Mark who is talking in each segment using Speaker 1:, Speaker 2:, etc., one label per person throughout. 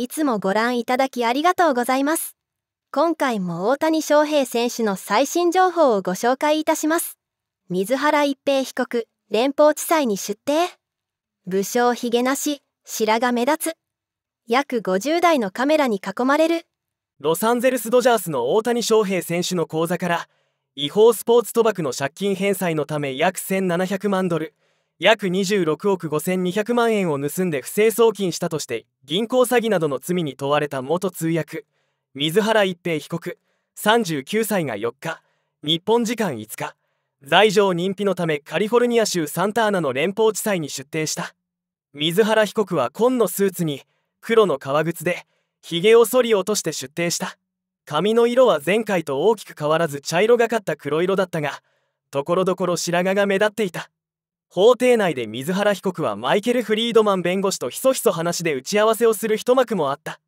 Speaker 1: いつもご覧いただきありがとうございます。今回も大谷翔平選手の最新情報をご紹介いたします。水原一平被告、連邦地裁に出廷。武将ひげなし、白髪目立つ。約50台のカメラに囲まれる。
Speaker 2: ロサンゼルス・ドジャースの大谷翔平選手の口座から、違法スポーツ賭博の借金返済のため約1700万ドル。約26億5200万円を盗んで不正送金したとして銀行詐欺などの罪に問われた元通訳水原一平被告39歳が4日日本時間5日罪状認否のためカリフォルニア州サンターナの連邦地裁に出廷した水原被告は紺のスーツに黒の革靴でひげを剃り落として出廷した髪の色は前回と大きく変わらず茶色がかった黒色だったがところどころ白髪が目立っていた法廷内で水原被告はマイケル・フリードマン弁護士とひそひそ話で打ち合わせをする一幕もあった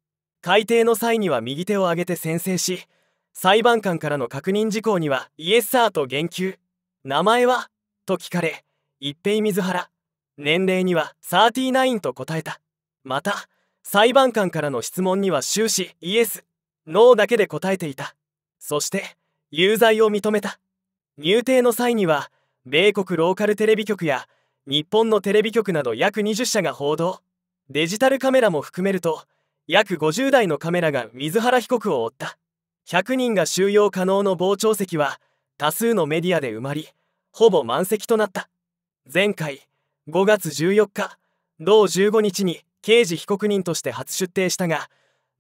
Speaker 2: 改定の際には右手を上げて宣誓し裁判官からの確認事項にはイエス・サーと言及名前はと聞かれ一平水原年齢には39と答えたまた裁判官からの質問には終始イエス・ノーだけで答えていたそして有罪を認めた入廷の際には米国ローカルテレビ局や日本のテレビ局など約20社が報道デジタルカメラも含めると約50台のカメラが水原被告を追った100人が収容可能の傍聴席は多数のメディアで埋まりほぼ満席となった前回5月14日同15日に刑事被告人として初出廷したが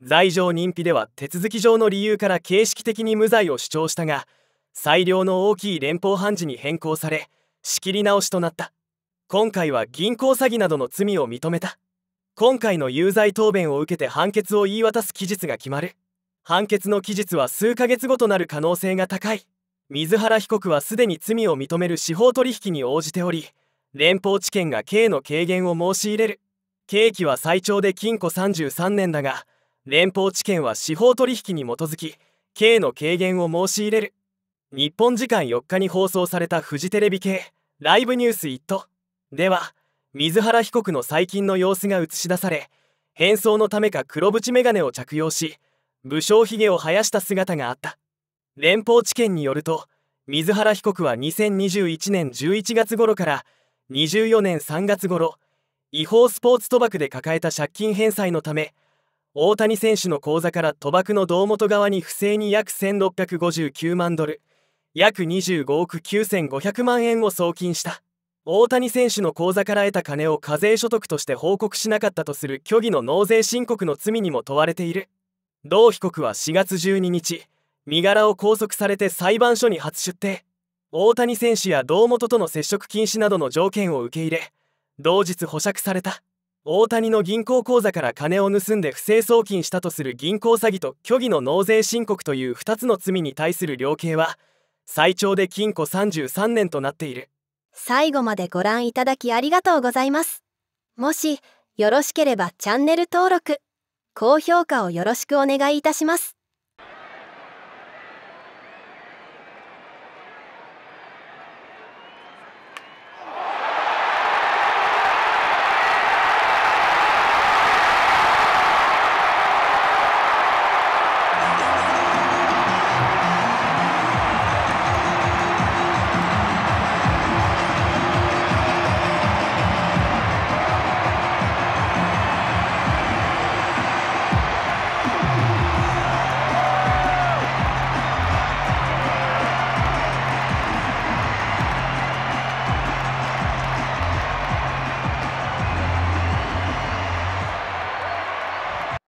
Speaker 2: 罪状認否では手続き上の理由から形式的に無罪を主張したが裁量の大きい連邦判事に変更され仕切り直しとなった今回は銀行詐欺などの罪を認めた今回の有罪答弁を受けて判決を言い渡す期日が決まる判決の期日は数ヶ月後となる可能性が高い水原被告はすでに罪を認める司法取引に応じており連邦地検が刑の軽減を申し入れる刑期は最長で禁錮33年だが連邦地検は司法取引に基づき刑の軽減を申し入れる日本時間4日に放送されたフジテレビ系ライブニュースイットでは水原被告の最近の様子が映し出され変装のためか黒縁眼鏡を着用し武将髭を生やした姿があった連邦地検によると水原被告は2021年11月頃から24年3月頃違法スポーツ賭博で抱えた借金返済のため大谷選手の口座から賭博の胴元側に不正に約1659万ドル約25億9500万円を送金した大谷選手の口座から得た金を課税所得として報告しなかったとする虚偽の納税申告の罪にも問われている同被告は4月12日身柄を拘束されて裁判所に初出廷大谷選手や堂本との接触禁止などの条件を受け入れ同日保釈された大谷の銀行口座から金を盗んで不正送金したとする銀行詐欺と虚偽の納税申告という2つの罪に対する量刑は最長で禁錮33年となっている
Speaker 1: 最後までご覧いただきありがとうございますもしよろしければチャンネル登録高評価をよろしくお願いいたします